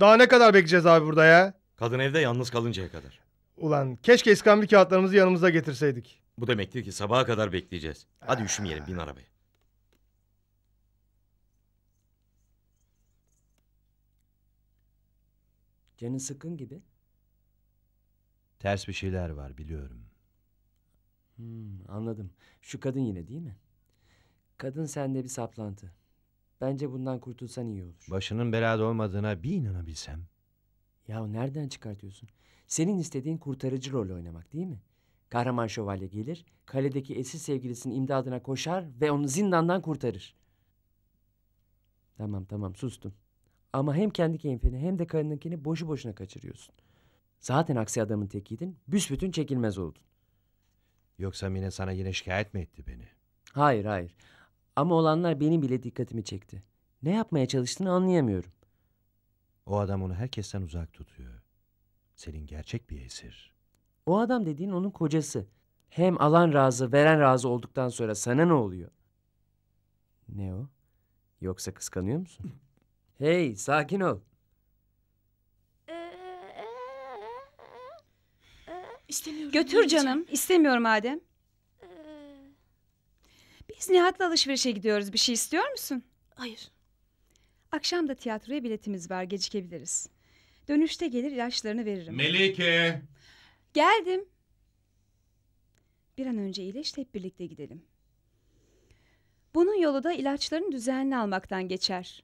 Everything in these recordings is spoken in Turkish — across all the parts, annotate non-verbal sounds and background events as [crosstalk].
daha ne kadar bekleyeceğiz abi burada ya? Kadın evde yalnız kalıncaya kadar. Ulan keşke iskambil kağıtlarımızı yanımıza getirseydik. Bu demektir ki sabaha kadar bekleyeceğiz. Hadi Aa. Ah. üşümeyelim bin arabaya. Canın sıkın gibi. Ters bir şeyler var biliyorum. Hmm, anladım. Şu kadın yine değil mi? Kadın sende bir saplantı. Bence bundan kurtulsan iyi olur. Başının belada olmadığına bir inanabilsem. Ya nereden çıkartıyorsun? Senin istediğin kurtarıcı rol oynamak değil mi? Kahraman şövalye gelir, kaledeki eski sevgilisinin imdadına koşar ve onu zindandan kurtarır. Tamam tamam sustum. Ama hem kendi keyfini hem de karınınkini boşu boşuna kaçırıyorsun. Zaten aksi adamın tekiydin, büsbütün çekilmez oldun. Yoksa Mine sana yine şikayet mi etti beni? Hayır hayır ama olanlar benim bile dikkatimi çekti. Ne yapmaya çalıştığını anlayamıyorum. O adam onu herkesten uzak tutuyor. Senin gerçek bir esir. O adam dediğin onun kocası. Hem alan razı, veren razı olduktan sonra sana ne oluyor? Ne o? Yoksa kıskanıyor musun? [laughs] hey, sakin ol. İstemiyorum. Götür canım. İstemiyorum Adem. Biz Nihat'la alışverişe gidiyoruz. Bir şey istiyor musun? Hayır. Akşam da tiyatroya biletimiz var. Gecikebiliriz. Dönüşte gelir ilaçlarını veririm. Melike! Geldim. Bir an önce iyileş hep birlikte gidelim. Bunun yolu da ilaçların düzenli almaktan geçer.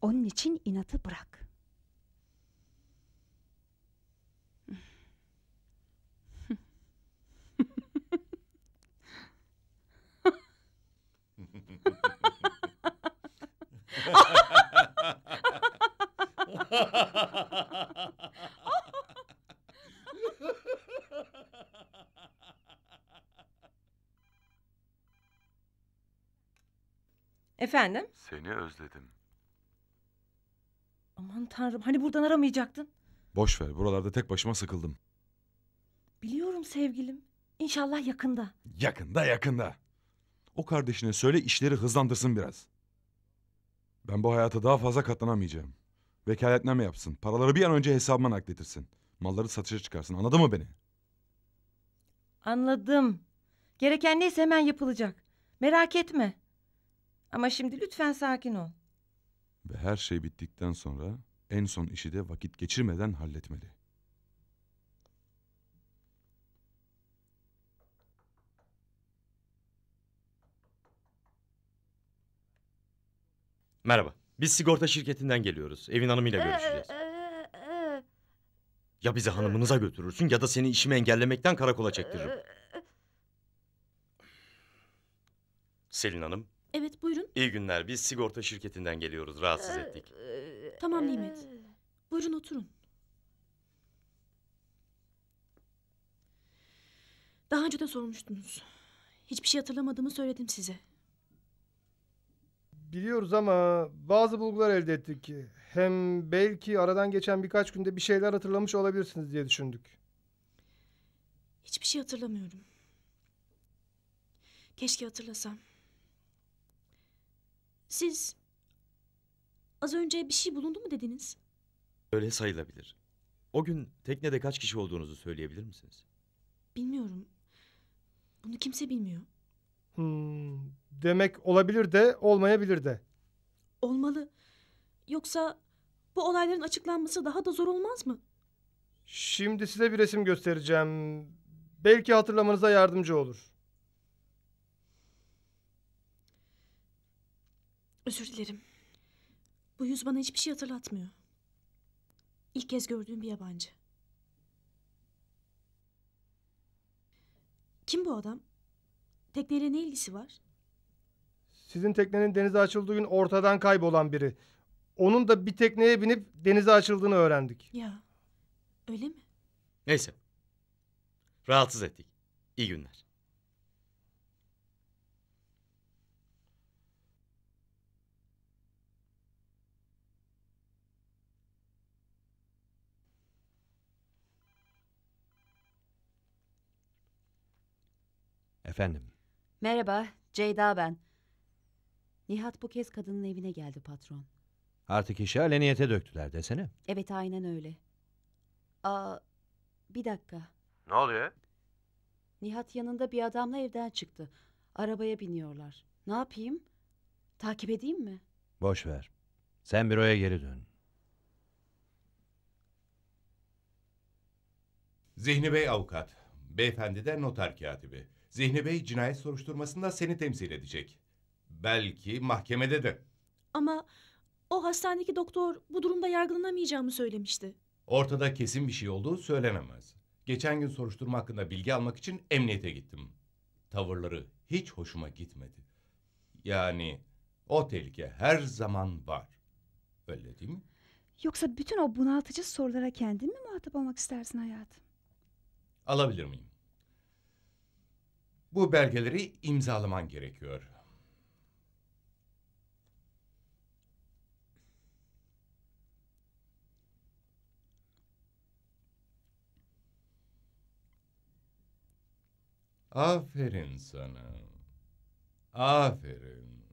Onun için inatı bırak. Efendim? Seni özledim. Aman tanrım hani buradan aramayacaktın? Boş ver buralarda tek başıma sıkıldım. Biliyorum sevgilim. İnşallah yakında. Yakında yakında. O kardeşine söyle işleri hızlandırsın biraz. Ben bu hayata daha fazla katlanamayacağım. Vekaletname yapsın. Paraları bir an önce hesabıma nakletirsin. Malları satışa çıkarsın. Anladı mı beni? Anladım. Gereken neyse hemen yapılacak. Merak etme. Ama şimdi lütfen sakin ol. Ve her şey bittikten sonra en son işi de vakit geçirmeden halletmeli. Merhaba. Biz sigorta şirketinden geliyoruz. Evin hanımıyla ee, görüşeceğiz. Ee, ee. Ya bizi hanımınıza götürürsün ya da seni işimi engellemekten karakola çektiririm. Selin Hanım. Evet buyurun. İyi günler. Biz sigorta şirketinden geliyoruz. Rahatsız ettik. Tamam Nimet. Buyurun oturun. Daha önce de sormuştunuz. Hiçbir şey hatırlamadığımı söyledim size. Biliyoruz ama bazı bulgular elde ettik. Hem belki aradan geçen birkaç günde bir şeyler hatırlamış olabilirsiniz diye düşündük. Hiçbir şey hatırlamıyorum. Keşke hatırlasam. Siz az önce bir şey bulundu mu dediniz? Öyle sayılabilir. O gün teknede kaç kişi olduğunuzu söyleyebilir misiniz? Bilmiyorum. Bunu kimse bilmiyor. Hmm, demek olabilir de olmayabilir de. Olmalı. Yoksa bu olayların açıklanması daha da zor olmaz mı? Şimdi size bir resim göstereceğim. Belki hatırlamanıza yardımcı olur. Özür dilerim. Bu yüz bana hiçbir şey hatırlatmıyor. İlk kez gördüğüm bir yabancı. Kim bu adam? Tekneyle ne ilgisi var? Sizin teknenin denize açıldığı gün ortadan kaybolan biri. Onun da bir tekneye binip denize açıldığını öğrendik. Ya öyle mi? Neyse. Rahatsız ettik. İyi günler. Efendim. Merhaba, Ceyda ben. Nihat bu kez kadının evine geldi patron. Artık işi aleniyete döktüler desene. Evet aynen öyle. Aa, bir dakika. Ne oluyor? Nihat yanında bir adamla evden çıktı. Arabaya biniyorlar. Ne yapayım? Takip edeyim mi? Boş ver. Sen büroya geri dön. Zihni Bey avukat. Beyefendi de noter katibi. Zihni Bey cinayet soruşturmasında seni temsil edecek. Belki mahkemede de. Ama o hastanedeki doktor bu durumda yargılanamayacağımı söylemişti. Ortada kesin bir şey olduğu söylenemez. Geçen gün soruşturma hakkında bilgi almak için emniyete gittim. Tavırları hiç hoşuma gitmedi. Yani o tehlike her zaman var. Öyle değil mi? Yoksa bütün o bunaltıcı sorulara kendin mi muhatap olmak istersin hayatım? Alabilir miyim? Bu belgeleri imzalaman gerekiyor. Aferin sana. Aferin.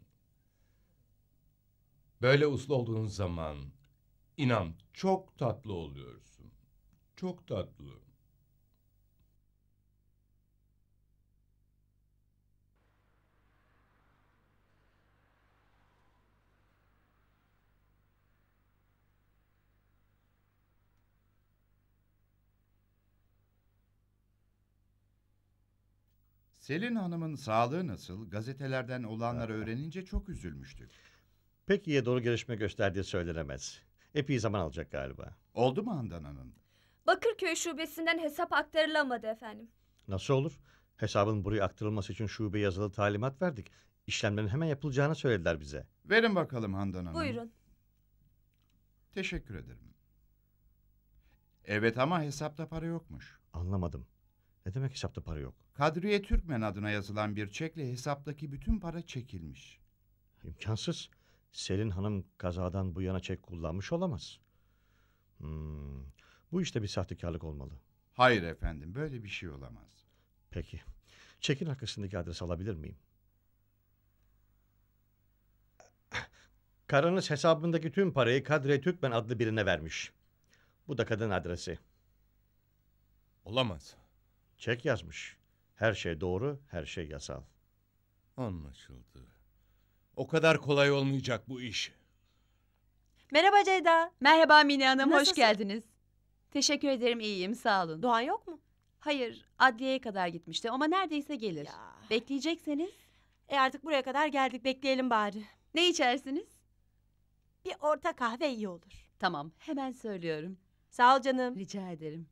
Böyle uslu olduğun zaman inan çok tatlı oluyorsun. Çok tatlı. Selin Hanım'ın sağlığı nasıl? Gazetelerden olanları öğrenince çok üzülmüştük. Pek iyiye doğru gelişme gösterdiği söylenemez. Epey zaman alacak galiba. Oldu mu Handan Hanım? Bakırköy şubesinden hesap aktarılamadı efendim. Nasıl olur? Hesabın buraya aktarılması için şube yazılı talimat verdik. İşlemlerin hemen yapılacağını söylediler bize. Verin bakalım Handan Hanım. Buyurun. Teşekkür ederim. Evet ama hesapta para yokmuş. Anlamadım. Ne demek hesapta para yok? Kadriye Türkmen adına yazılan bir çekle hesaptaki bütün para çekilmiş. İmkansız. Selin Hanım kazadan bu yana çek kullanmış olamaz. Hmm, bu işte bir sahtekarlık olmalı. Hayır efendim böyle bir şey olamaz. Peki. Çekin arkasındaki adres alabilir miyim? Karınız hesabındaki tüm parayı Kadriye Türkmen adlı birine vermiş. Bu da kadın adresi. Olamaz. Çek yazmış. Her şey doğru, her şey yasal. Anlaşıldı. O kadar kolay olmayacak bu iş. Merhaba Ceyda. Merhaba Mine Hanım, hoş geldiniz. Teşekkür ederim, iyiyim, sağ olun. Doğan yok mu? Hayır, adliyeye kadar gitmişti ama neredeyse gelir. Ya. Bekleyecekseniz E artık buraya kadar geldik bekleyelim bari. ne içersiniz? Bir orta kahve iyi olur. Tamam, hemen söylüyorum. Sağ ol canım. Rica ederim.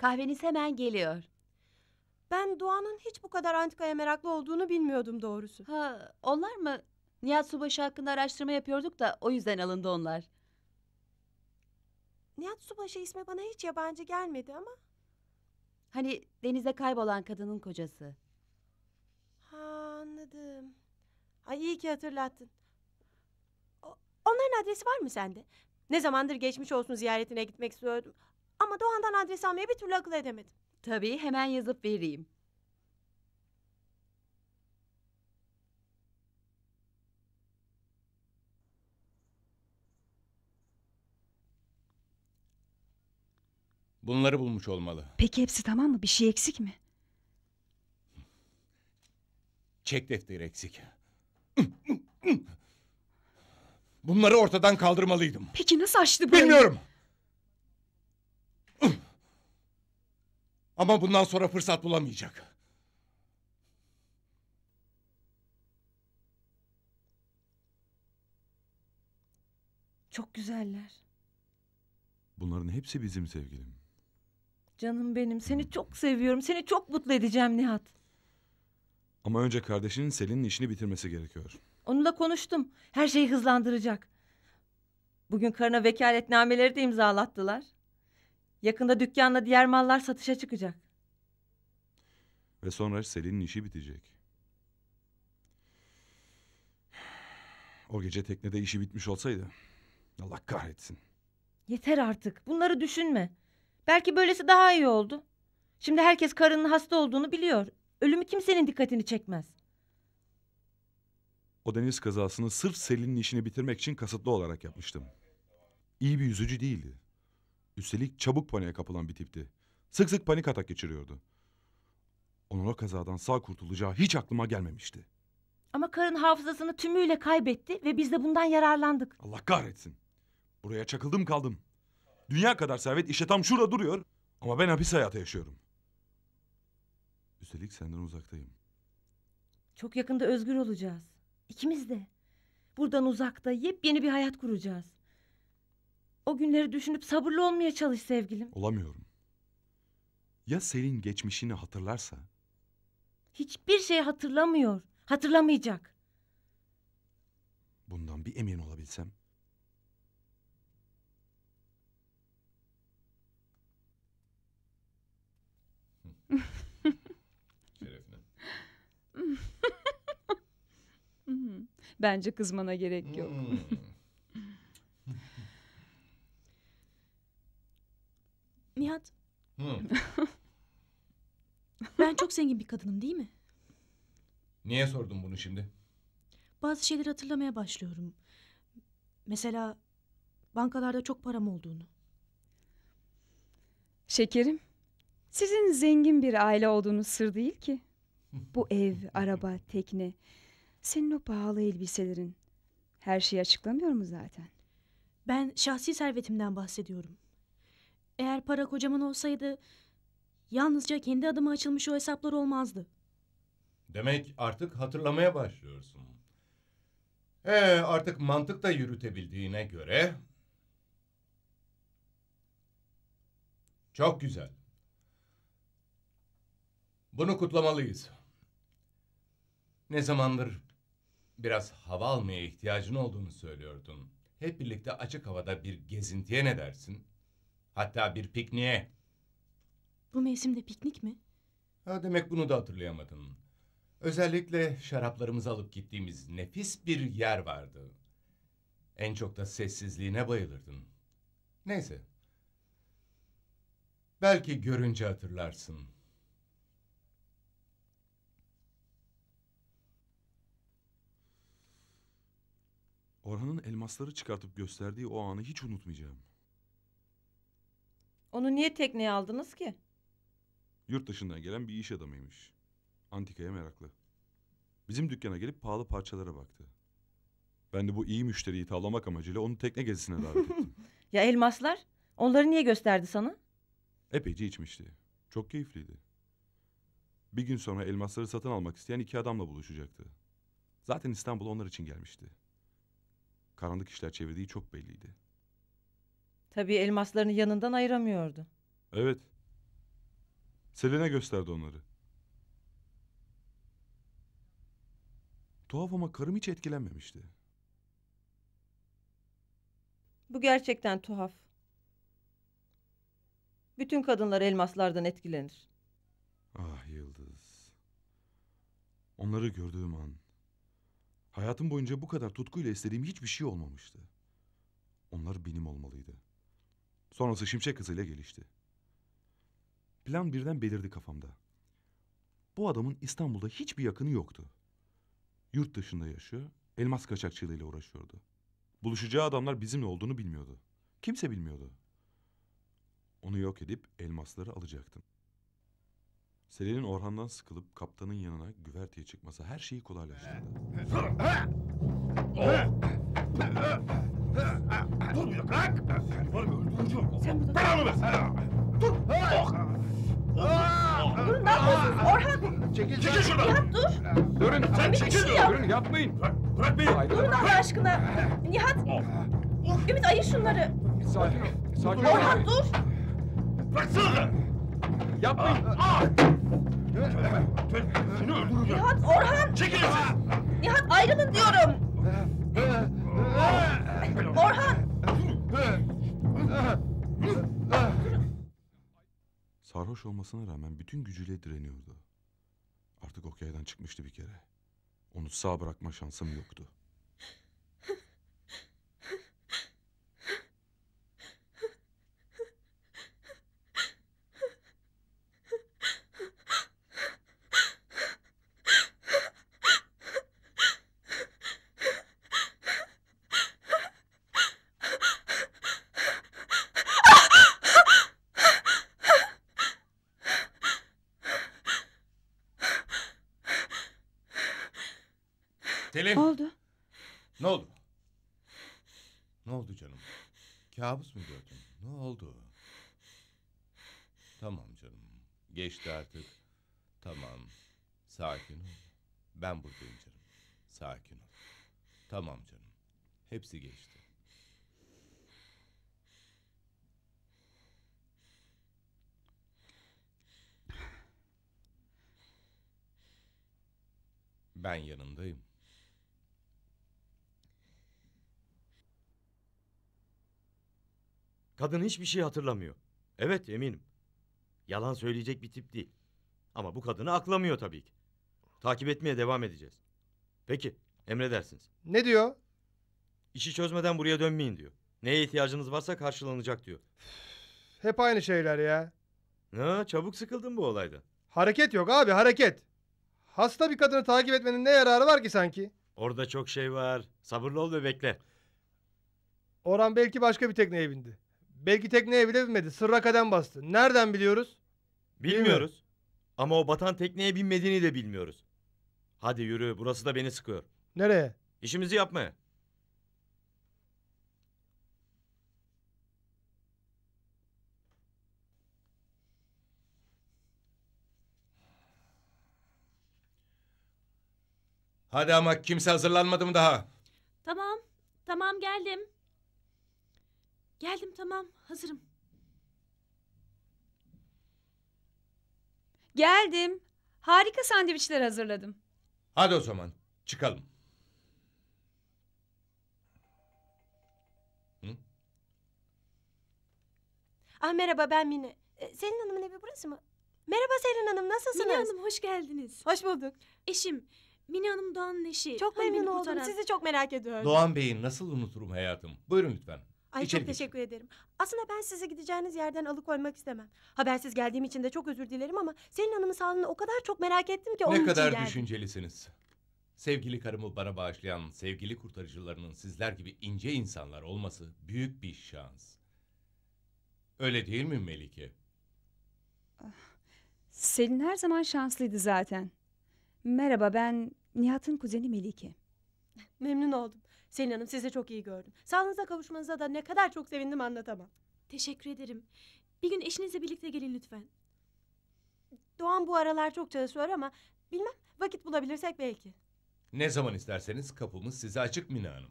Kahveniz hemen geliyor. Ben Doğan'ın hiç bu kadar antikaya meraklı olduğunu bilmiyordum doğrusu. Ha, onlar mı? Nihat Subaşı hakkında araştırma yapıyorduk da o yüzden alındı onlar. Nihat Subaşı ismi bana hiç yabancı gelmedi ama. Hani denize kaybolan kadının kocası. Ha anladım. Ay iyi ki hatırlattın. O, onların adresi var mı sende? Ne zamandır geçmiş olsun ziyaretine gitmek istiyordum. Ama Doğan'dan adres almaya bir türlü akıl edemedim. Tabii hemen yazıp vereyim. Bunları bulmuş olmalı. Peki hepsi tamam mı? Bir şey eksik mi? Çek defteri eksik. Bunları ortadan kaldırmalıydım. Peki nasıl açtı bunu? Bilmiyorum. Ama bundan sonra fırsat bulamayacak. Çok güzeller. Bunların hepsi bizim sevgilim. Canım benim seni çok seviyorum. Seni çok mutlu edeceğim Nihat. Ama önce kardeşinin Selin'in işini bitirmesi gerekiyor. Onunla konuştum. Her şeyi hızlandıracak. Bugün karına vekaletnameleri de imzalattılar. Yakında dükkanla diğer mallar satışa çıkacak. Ve sonra Selin'in işi bitecek. O gece teknede işi bitmiş olsaydı. Allah kahretsin. Yeter artık. Bunları düşünme. Belki böylesi daha iyi oldu. Şimdi herkes karının hasta olduğunu biliyor. Ölümü kimsenin dikkatini çekmez. O deniz kazasını sırf Selin'in işini bitirmek için kasıtlı olarak yapmıştım. İyi bir yüzücü değildi. Üstelik çabuk paniğe kapılan bir tipti. Sık sık panik atak geçiriyordu. Onun o kazadan sağ kurtulacağı hiç aklıma gelmemişti. Ama karın hafızasını tümüyle kaybetti ve biz de bundan yararlandık. Allah kahretsin. Buraya çakıldım kaldım. Dünya kadar servet işte tam şurada duruyor. Ama ben hapis hayatı yaşıyorum. Üstelik senden uzaktayım. Çok yakında özgür olacağız. İkimiz de. Buradan uzakta yepyeni bir hayat kuracağız. O günleri düşünüp sabırlı olmaya çalış sevgilim. Olamıyorum. Ya Selin geçmişini hatırlarsa? Hiçbir şey hatırlamıyor. Hatırlamayacak. Bundan bir emin olabilsem. Şerefine. [laughs] Bence kızmana gerek yok. Hmm. Nihat. Hı. [laughs] ben çok zengin bir kadınım değil mi? Niye sordun bunu şimdi? Bazı şeyleri hatırlamaya başlıyorum. Mesela bankalarda çok param olduğunu. Şekerim, sizin zengin bir aile olduğunuz sır değil ki. Bu ev, araba, tekne, senin o pahalı elbiselerin. Her şeyi açıklamıyor mu zaten? Ben şahsi servetimden bahsediyorum. Eğer para kocaman olsaydı yalnızca kendi adıma açılmış o hesaplar olmazdı. Demek artık hatırlamaya başlıyorsun. Ee, artık mantık da yürütebildiğine göre... Çok güzel. Bunu kutlamalıyız. Ne zamandır biraz hava almaya ihtiyacın olduğunu söylüyordun. Hep birlikte açık havada bir gezintiye ne dersin? Hatta bir pikniğe. Bu mevsimde piknik mi? Ha demek bunu da hatırlayamadın. Özellikle şaraplarımızı alıp gittiğimiz nefis bir yer vardı. En çok da sessizliğine bayılırdın. Neyse. Belki görünce hatırlarsın. Orhan'ın elmasları çıkartıp gösterdiği o anı hiç unutmayacağım. Onu niye tekneye aldınız ki? Yurt dışından gelen bir iş adamıymış. Antikaya meraklı. Bizim dükkana gelip pahalı parçalara baktı. Ben de bu iyi müşteriyi tavlamak amacıyla onu tekne gezisine davet ettim. [laughs] ya elmaslar? Onları niye gösterdi sana? Epeyce içmişti. Çok keyifliydi. Bir gün sonra elmasları satın almak isteyen iki adamla buluşacaktı. Zaten İstanbul onlar için gelmişti. Karanlık işler çevirdiği çok belliydi. Tabii elmaslarını yanından ayıramıyordu. Evet. Selen'e gösterdi onları. Tuhaf ama karım hiç etkilenmemişti. Bu gerçekten tuhaf. Bütün kadınlar elmaslardan etkilenir. Ah Yıldız. Onları gördüğüm an... ...hayatım boyunca bu kadar tutkuyla istediğim hiçbir şey olmamıştı. Onlar benim olmalıydı. Sonrası şimşek hızıyla gelişti. Plan birden belirdi kafamda. Bu adamın İstanbul'da hiçbir yakını yoktu. Yurt dışında yaşıyor, elmas kaçakçılığıyla uğraşıyordu. Buluşacağı adamlar bizimle olduğunu bilmiyordu. Kimse bilmiyordu. Onu yok edip elmasları alacaktım. Selin'in Orhan'dan sıkılıp kaptanın yanına güverteye çıkması her şeyi kolaylaştırdı ben Bırak. Ben seni Sen burada... Ben onu ben. Sen Dur. Oh. Durun ne yapıyorsunuz Orhan? Çekil, çekil şuradan. Nihat dur. Durun. Sen çekil. Şey Durun yapmayın. Bırak, bırak beni. durun Allah aşkına. Nihat. Oh. Ümit ayır şunları. Sakin ol. Sakin ol. Orhan dur. Bıraksana. Yapmayın. Ah. ah. Seni öldürürüm. Nihat, Orhan. Çekil siz. Nihat ayrılın diyorum. Ah. Orhan. Sarhoş olmasına rağmen bütün gücüyle direniyordu. Artık okeyden çıkmıştı bir kere. Onu sağ bırakma şansım yoktu. Selim. Oldu. Ne oldu? Ne oldu canım? Kabus mu gördün? Ne oldu? Tamam canım. Geçti artık. Tamam. Sakin ol. Ben buradayım canım. Sakin ol. Tamam canım. Hepsi geçti. Ben yanındayım. Kadın hiçbir şey hatırlamıyor. Evet eminim. Yalan söyleyecek bir tip değil. Ama bu kadını aklamıyor tabii ki. Takip etmeye devam edeceğiz. Peki emredersiniz. Ne diyor? İşi çözmeden buraya dönmeyin diyor. Neye ihtiyacınız varsa karşılanacak diyor. Hep aynı şeyler ya. Ne? çabuk sıkıldın bu olayda. Hareket yok abi hareket. Hasta bir kadını takip etmenin ne yararı var ki sanki? Orada çok şey var. Sabırlı ol ve bekle. Orhan belki başka bir tekneye bindi. Belki tekneye bile binmedi. Sırrakadan bastı. Nereden biliyoruz? Bilmiyoruz. Ama o batan tekneye binmediğini de bilmiyoruz. Hadi yürü burası da beni sıkıyor. Nereye? İşimizi yapmaya. Hadi ama kimse hazırlanmadı mı daha? Tamam, tamam geldim. Geldim tamam hazırım. Geldim. Harika sandviçler hazırladım. Hadi o zaman çıkalım. Hı? Ah merhaba ben Mine. Ee, Selin Hanım'ın evi burası mı? Merhaba Selin Hanım nasılsınız? Mine Hanım hoş geldiniz. Hoş bulduk. Eşim Mine Hanım Doğan'ın eşi. Çok memnun oldum. Sizi çok merak ediyorum. Doğan Bey'i nasıl unuturum hayatım? Buyurun lütfen. Ay İçeri çok geç. teşekkür ederim. Aslında ben sizi gideceğiniz yerden alıkoymak istemem. Habersiz geldiğim için de çok özür dilerim ama senin Hanım'ın sağlığını o kadar çok merak ettim ki onun Ne için kadar düşüncelisiniz. Sevgili karımı bana bağışlayan sevgili kurtarıcılarının sizler gibi ince insanlar olması büyük bir şans. Öyle değil mi Melike? Ah, Selin her zaman şanslıydı zaten. Merhaba ben Nihat'ın kuzeni Melike. Memnun oldum. Selin Hanım sizi çok iyi gördüm. Sağlığınıza kavuşmanıza da ne kadar çok sevindim anlatamam. Teşekkür ederim. Bir gün eşinizle birlikte gelin lütfen. Doğan bu aralar çok çalışıyor ama bilmem vakit bulabilirsek belki. Ne zaman isterseniz kapımız size açık Mina Hanım.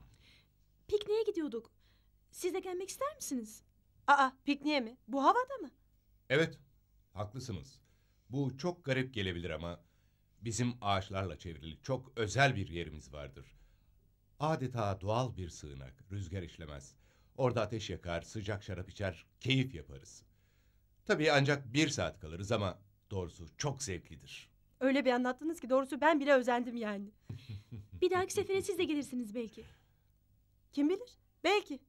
Pikniğe gidiyorduk. Siz de gelmek ister misiniz? Aa pikniğe mi? Bu havada mı? Evet haklısınız. Bu çok garip gelebilir ama bizim ağaçlarla çevrili çok özel bir yerimiz vardır. Adeta doğal bir sığınak, rüzgar işlemez. Orada ateş yakar, sıcak şarap içer, keyif yaparız. Tabii ancak bir saat kalırız ama doğrusu çok zevklidir. Öyle bir anlattınız ki doğrusu ben bile özendim yani. [laughs] bir dahaki sefere siz de gelirsiniz belki. Kim bilir? Belki.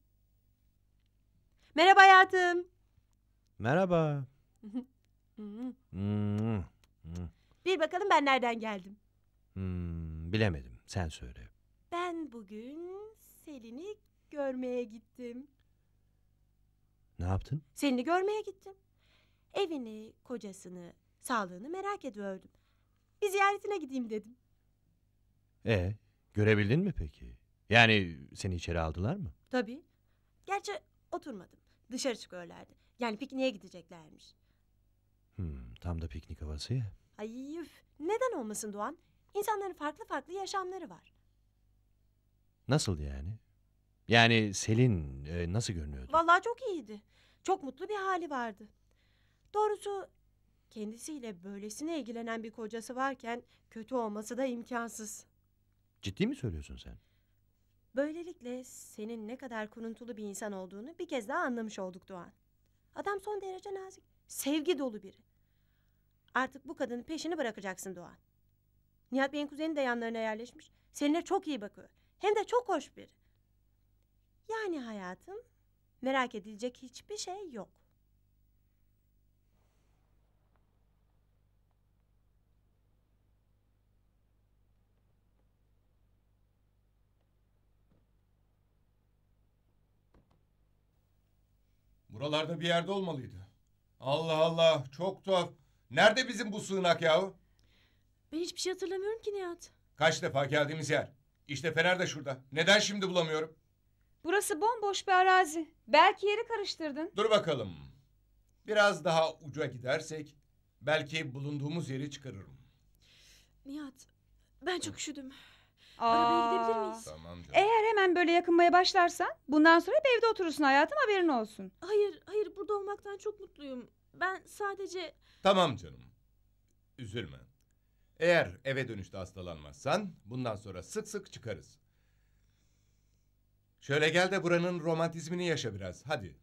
Merhaba hayatım. Merhaba. [laughs] Bir bakalım ben nereden geldim. Hmm, bilemedim. Sen söyle. Ben bugün Selin'i görmeye gittim. Ne yaptın? Selin'i görmeye gittim. Evini, kocasını, sağlığını merak ediyordum. Bir ziyaretine gideyim dedim. E, görebildin mi peki? Yani seni içeri aldılar mı? Tabii. Gerçi oturmadım. Dışarı çıkıyorlardı. Yani pikniğe gideceklermiş. Hmm, tam da piknik havası ya. Ay üf, neden olmasın Doğan? İnsanların farklı farklı yaşamları var. Nasıl yani? Yani Selin e, nasıl görünüyordu? Vallahi çok iyiydi. Çok mutlu bir hali vardı. Doğrusu kendisiyle böylesine ilgilenen bir kocası varken kötü olması da imkansız. Ciddi mi söylüyorsun sen? Böylelikle senin ne kadar kuruntulu bir insan olduğunu bir kez daha anlamış olduk Doğan. Adam son derece nazik, sevgi dolu biri. Artık bu kadının peşini bırakacaksın Doğan. Nihat Bey'in kuzeni de yanlarına yerleşmiş. Selin'e çok iyi bakıyor. Hem de çok hoş biri. Yani hayatım merak edilecek hiçbir şey yok. Buralarda bir yerde olmalıydı. Allah Allah çok tuhaf. Nerede bizim bu sığınak yahu? Ben hiçbir şey hatırlamıyorum ki Nihat. Kaç defa geldiğimiz yer. İşte Fener de şurada. Neden şimdi bulamıyorum? Burası bomboş bir arazi. Belki yeri karıştırdın. Dur bakalım. Biraz daha uca gidersek belki bulunduğumuz yeri çıkarırım. Nihat ben çok üşüdüm. Arabaya gidebilir miyiz? Tamam canım. Eğer hemen böyle yakınmaya başlarsan bundan sonra hep evde oturursun hayatım haberin olsun. Hayır hayır burada olmaktan çok mutluyum. Ben sadece Tamam canım. Üzülme. Eğer eve dönüşte hastalanmazsan bundan sonra sık sık çıkarız. Şöyle gel de buranın romantizmini yaşa biraz hadi.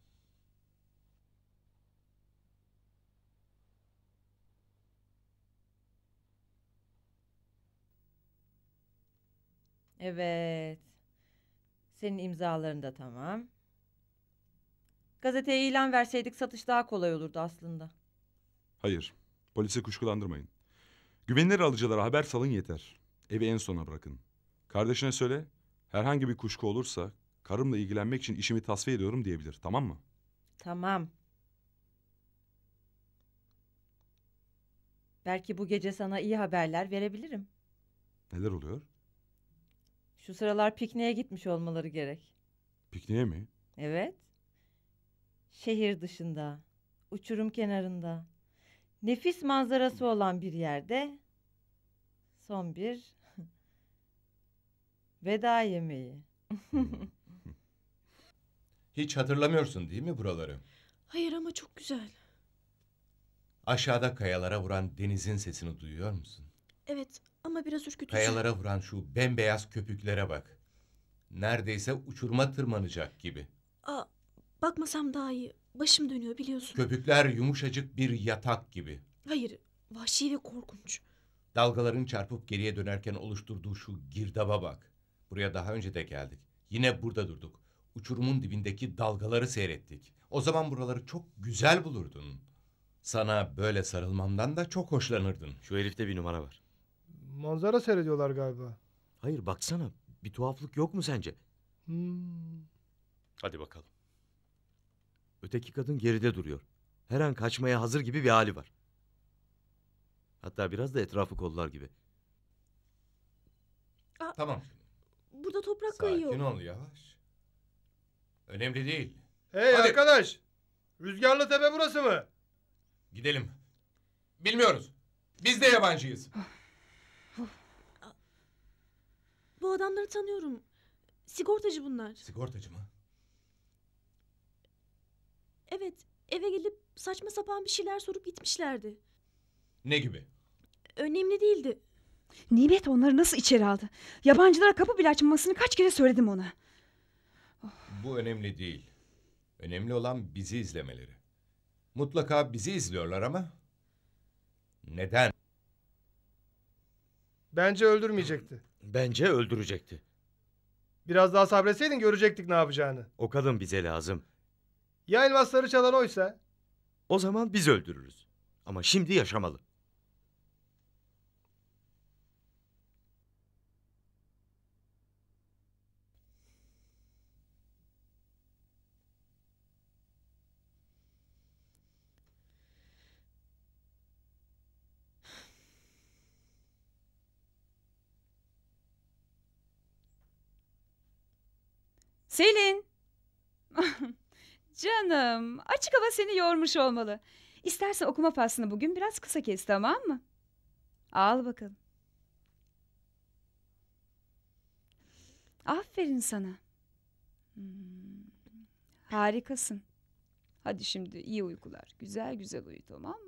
Evet. Senin imzaların da tamam. Gazeteye ilan verseydik satış daha kolay olurdu aslında. Hayır. Polise kuşkulandırmayın. Güvenilir alıcılara haber salın yeter. Evi en sona bırakın. Kardeşine söyle, herhangi bir kuşku olursa karımla ilgilenmek için işimi tasfiye ediyorum diyebilir, tamam mı? Tamam. Belki bu gece sana iyi haberler verebilirim. Neler oluyor? Şu sıralar pikniğe gitmiş olmaları gerek. Pikniğe mi? Evet. Şehir dışında, uçurum kenarında nefis manzarası olan bir yerde son bir [laughs] veda yemeği. [laughs] Hiç hatırlamıyorsun değil mi buraları? Hayır ama çok güzel. Aşağıda kayalara vuran denizin sesini duyuyor musun? Evet ama biraz ürkütücü. Kayalara vuran şu bembeyaz köpüklere bak. Neredeyse uçurma tırmanacak gibi. Aa, Bakmasam daha iyi. Başım dönüyor biliyorsun. Köpükler yumuşacık bir yatak gibi. Hayır, vahşi ve korkunç. Dalgaların çarpıp geriye dönerken oluşturduğu şu girdaba bak. Buraya daha önce de geldik. Yine burada durduk. Uçurumun dibindeki dalgaları seyrettik. O zaman buraları çok güzel bulurdun. Sana böyle sarılmamdan da çok hoşlanırdın. Şu herifte bir numara var. Manzara seyrediyorlar galiba. Hayır baksana. Bir tuhaflık yok mu sence? Hmm. Hadi bakalım. Öteki kadın geride duruyor. Her an kaçmaya hazır gibi bir hali var. Hatta biraz da etrafı kollar gibi. Aa, Tamam. Burada toprak kayıyor. Sakin ol yavaş. Önemli değil. Hey Hadi. arkadaş. Rüzgarlı tepe burası mı? Gidelim. Bilmiyoruz. Biz de yabancıyız. Bu adamları tanıyorum. Sigortacı bunlar. Sigortacı mı? Evet eve gelip saçma sapan bir şeyler sorup gitmişlerdi. Ne gibi? Önemli değildi. Nimet onları nasıl içeri aldı? Yabancılara kapı bile açmamasını kaç kere söyledim ona. Bu önemli değil. Önemli olan bizi izlemeleri. Mutlaka bizi izliyorlar ama... Neden? Bence öldürmeyecekti. Bence öldürecekti. Biraz daha sabretseydin görecektik ne yapacağını. O kadın bize lazım. Ya elmasları çalan oysa? O zaman biz öldürürüz. Ama şimdi yaşamalı. Selin. [laughs] Canım açık hava seni yormuş olmalı. İstersen okuma faslını bugün biraz kısa kes tamam mı? Al bakalım. Aferin sana. Hmm, harikasın. Hadi şimdi iyi uykular. Güzel güzel uyu tamam mı?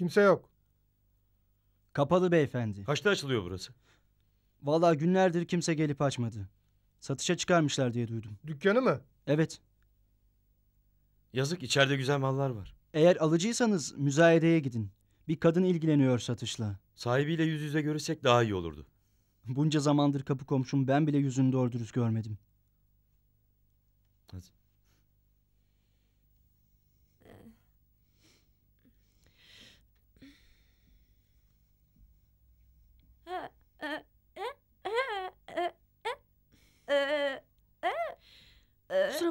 Kimse yok. Kapalı beyefendi. Kaçta açılıyor burası? Vallahi günlerdir kimse gelip açmadı. Satışa çıkarmışlar diye duydum. Dükkanı mı? Evet. Yazık içeride güzel mallar var. Eğer alıcıysanız müzayedeye gidin. Bir kadın ilgileniyor satışla. Sahibiyle yüz yüze görüşsek daha iyi olurdu. Bunca zamandır kapı komşum ben bile yüzünü doğru dürüst görmedim. Hadi.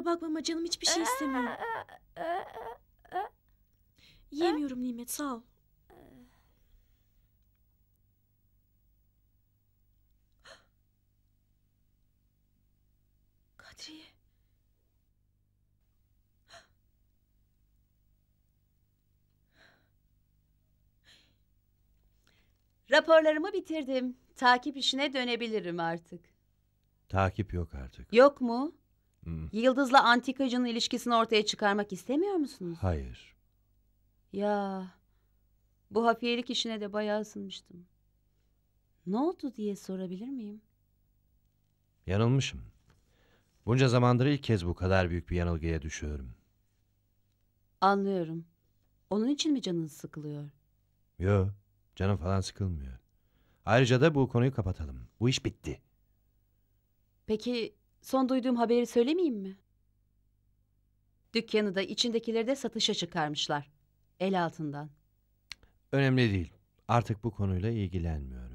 Kusura bakma canım hiçbir şey istemiyorum. Yemiyorum Nimet sağ ol. Kadriye. Raporlarımı bitirdim. Takip işine dönebilirim artık. Takip yok artık. Yok mu? Hmm. Yıldız'la antikacının ilişkisini ortaya çıkarmak istemiyor musunuz? Hayır. Ya bu hafiyelik işine de bayağı ısınmıştım. Ne oldu diye sorabilir miyim? Yanılmışım. Bunca zamandır ilk kez bu kadar büyük bir yanılgıya düşüyorum. Anlıyorum. Onun için mi canınız sıkılıyor? Yok, canım falan sıkılmıyor. Ayrıca da bu konuyu kapatalım. Bu iş bitti. Peki Son duyduğum haberi söylemeyeyim mi? Dükkanı da içindekileri de satışa çıkarmışlar. El altından. Önemli değil. Artık bu konuyla ilgilenmiyorum.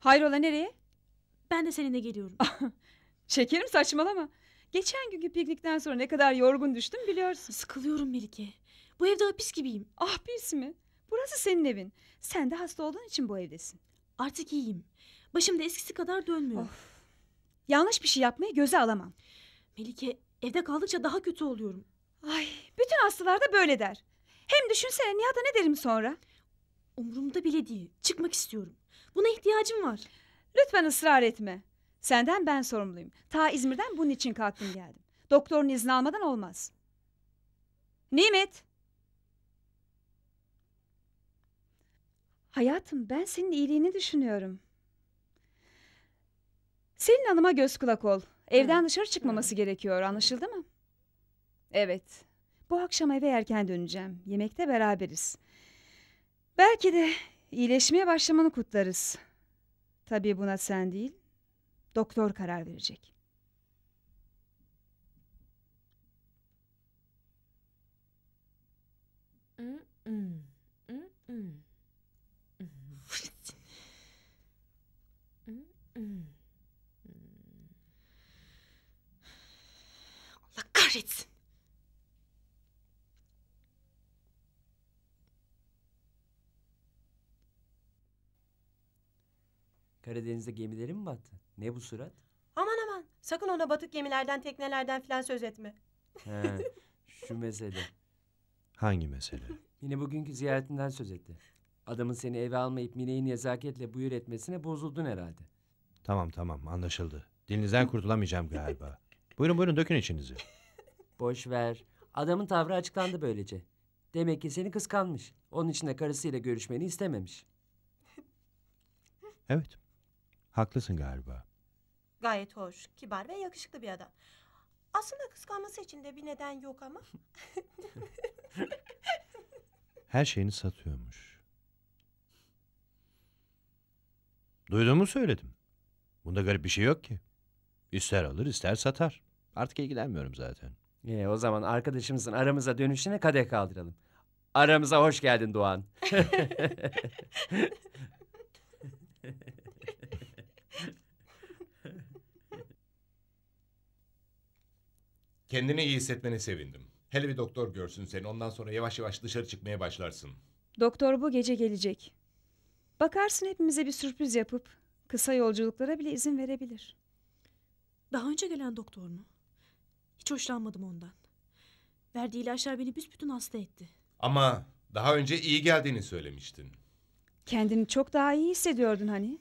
Hayrola nereye? Ben de seninle geliyorum. Ah, şekerim saçmalama. Geçen günkü piknikten sonra ne kadar yorgun düştüm biliyorsun. Sıkılıyorum Melike. Bu evde hapis gibiyim. Ah pis mi? Burası senin evin. Sen de hasta olduğun için bu evdesin. Artık iyiyim. Başım da eskisi kadar dönmüyor. Of. Yanlış bir şey yapmayı göze alamam. Melike evde kaldıkça daha kötü oluyorum. Ay bütün hastalar da böyle der. Hem düşünsene Nihat'a ne derim sonra? Umurumda bile değil. Çıkmak istiyorum. Buna ihtiyacım var. Lütfen ısrar etme. Senden ben sorumluyum. Ta İzmir'den bunun için kalktım geldim. Doktorun izni almadan olmaz. Nimet. Hayatım ben senin iyiliğini düşünüyorum. Senin Hanım'a göz kulak ol. Evden Hı. dışarı çıkmaması Hı. gerekiyor anlaşıldı mı? Evet. Bu akşam eve erken döneceğim. Yemekte beraberiz. Belki de İyileşmeye başlamanı kutlarız. Tabii buna sen değil, doktor karar verecek. [laughs] Allah kahretsin. Karadeniz'de gemileri mi battı? Ne bu surat? Aman aman sakın ona batık gemilerden teknelerden filan söz etme. He, şu mesele. Hangi mesele? Yine bugünkü ziyaretinden söz etti. Adamın seni eve almayıp Mine'yi nezaketle buyur etmesine bozuldun herhalde. Tamam tamam anlaşıldı. Dilinizden kurtulamayacağım galiba. buyurun buyurun dökün içinizi. Boş ver. Adamın tavrı açıklandı böylece. Demek ki seni kıskanmış. Onun için de karısıyla görüşmeni istememiş. Evet. Haklısın galiba. Gayet hoş, kibar ve yakışıklı bir adam. Aslında kıskanması için de bir neden yok ama. [laughs] Her şeyini satıyormuş. Duyduğumu söyledim. Bunda garip bir şey yok ki. İster alır ister satar. Artık ilgilenmiyorum zaten. Ee, o zaman arkadaşımızın aramıza dönüşüne kadeh kaldıralım. Aramıza hoş geldin Doğan. [laughs] [laughs] Kendini iyi hissetmene sevindim. Hele bir doktor görsün seni. Ondan sonra yavaş yavaş dışarı çıkmaya başlarsın. Doktor bu gece gelecek. Bakarsın hepimize bir sürpriz yapıp kısa yolculuklara bile izin verebilir. Daha önce gelen doktor mu? Hiç hoşlanmadım ondan. Verdiği ilaçlar beni büsbütün hasta etti. Ama daha önce iyi geldiğini söylemiştin. Kendini çok daha iyi hissediyordun hani.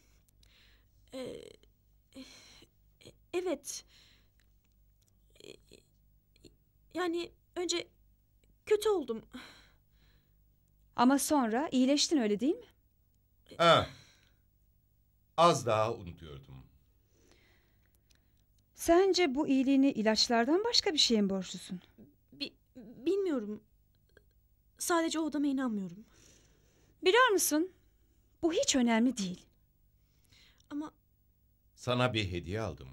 Ee, e, e, evet. Evet. Yani önce kötü oldum. Ama sonra iyileştin öyle değil mi? Ha. Az daha unutuyordum. Sence bu iyiliğini ilaçlardan başka bir şeyin borçlusun? Bi bilmiyorum. Sadece o odama inanmıyorum. Biliyor musun? Bu hiç önemli değil. Ama... Sana bir hediye aldım.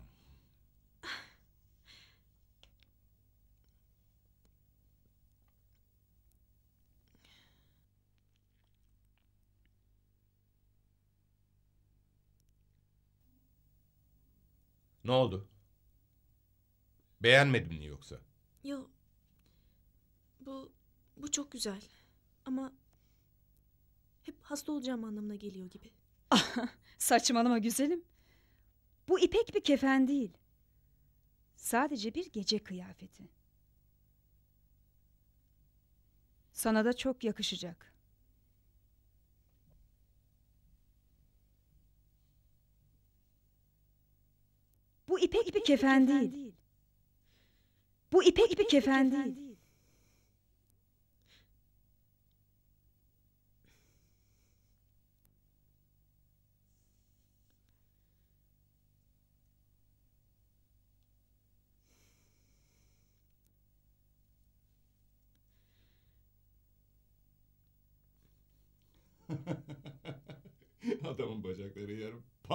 Ne oldu? Beğenmedin mi yoksa? Yok. Bu bu çok güzel. Ama hep hasta olacağım anlamına geliyor gibi. [laughs] Saçmalama güzelim. Bu ipek bir kefen değil. Sadece bir gece kıyafeti. Sana da çok yakışacak. ipek ipi kefen değil. Bu ipek ipi kefen değil.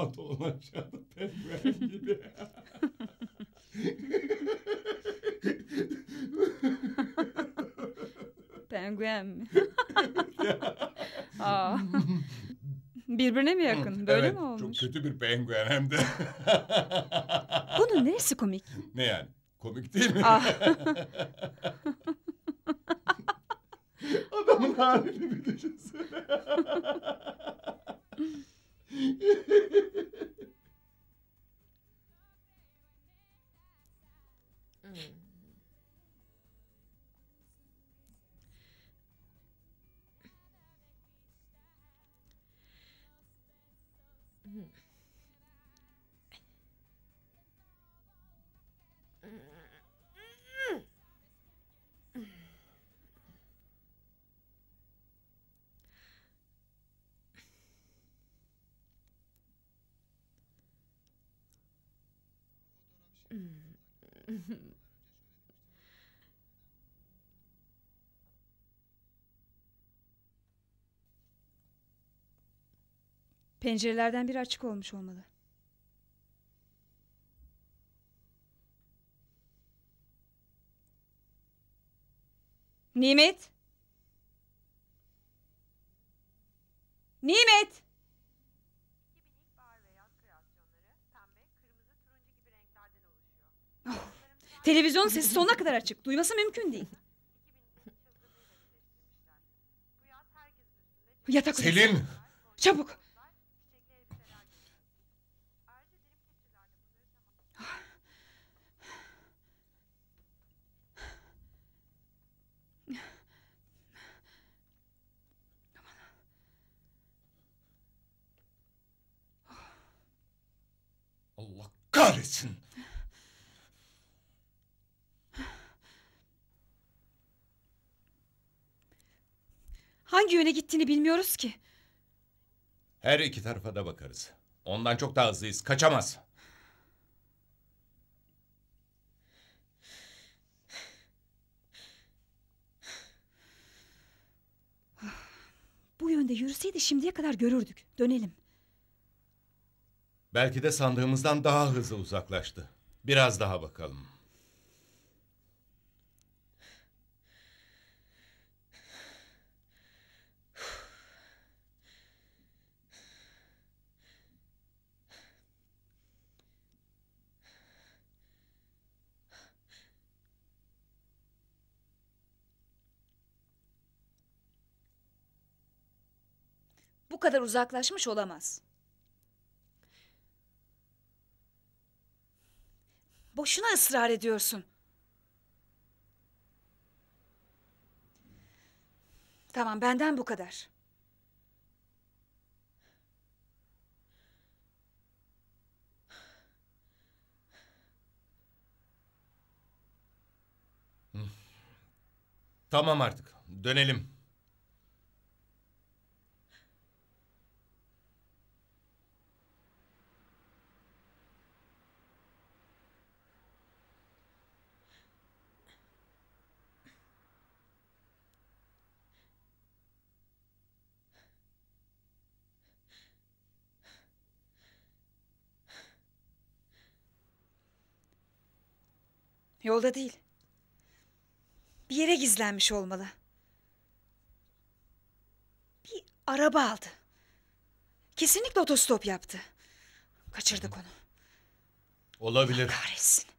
pantolon aşağıda penguen gibi. penguen mi? [laughs] Aa. Birbirine mi yakın? Böyle evet, mi olmuş? Çok kötü bir penguen hem de. [laughs] Bunun neresi komik? Ne yani? Komik değil mi? Ah. [laughs] Adamın halini bir düşünsene. [laughs] Pencerelerden biri açık olmuş olmalı. Nimet! Nimet! Televizyon sesi sonuna kadar açık. Duyması mümkün değil. Yatak odası. Selin! Çabuk. Allah kahretsin. Hangi yöne gittiğini bilmiyoruz ki. Her iki tarafa da bakarız. Ondan çok daha hızlıyız. Kaçamaz. Bu yönde yürüseydi şimdiye kadar görürdük. Dönelim. Belki de sandığımızdan daha hızlı uzaklaştı. Biraz daha bakalım. bu kadar uzaklaşmış olamaz. Boşuna ısrar ediyorsun. Tamam benden bu kadar. Tamam artık. Dönelim. Yolda değil. Bir yere gizlenmiş olmalı. Bir araba aldı. Kesinlikle otostop yaptı. Kaçırdık onu. Olabilir. Allah kahretsin.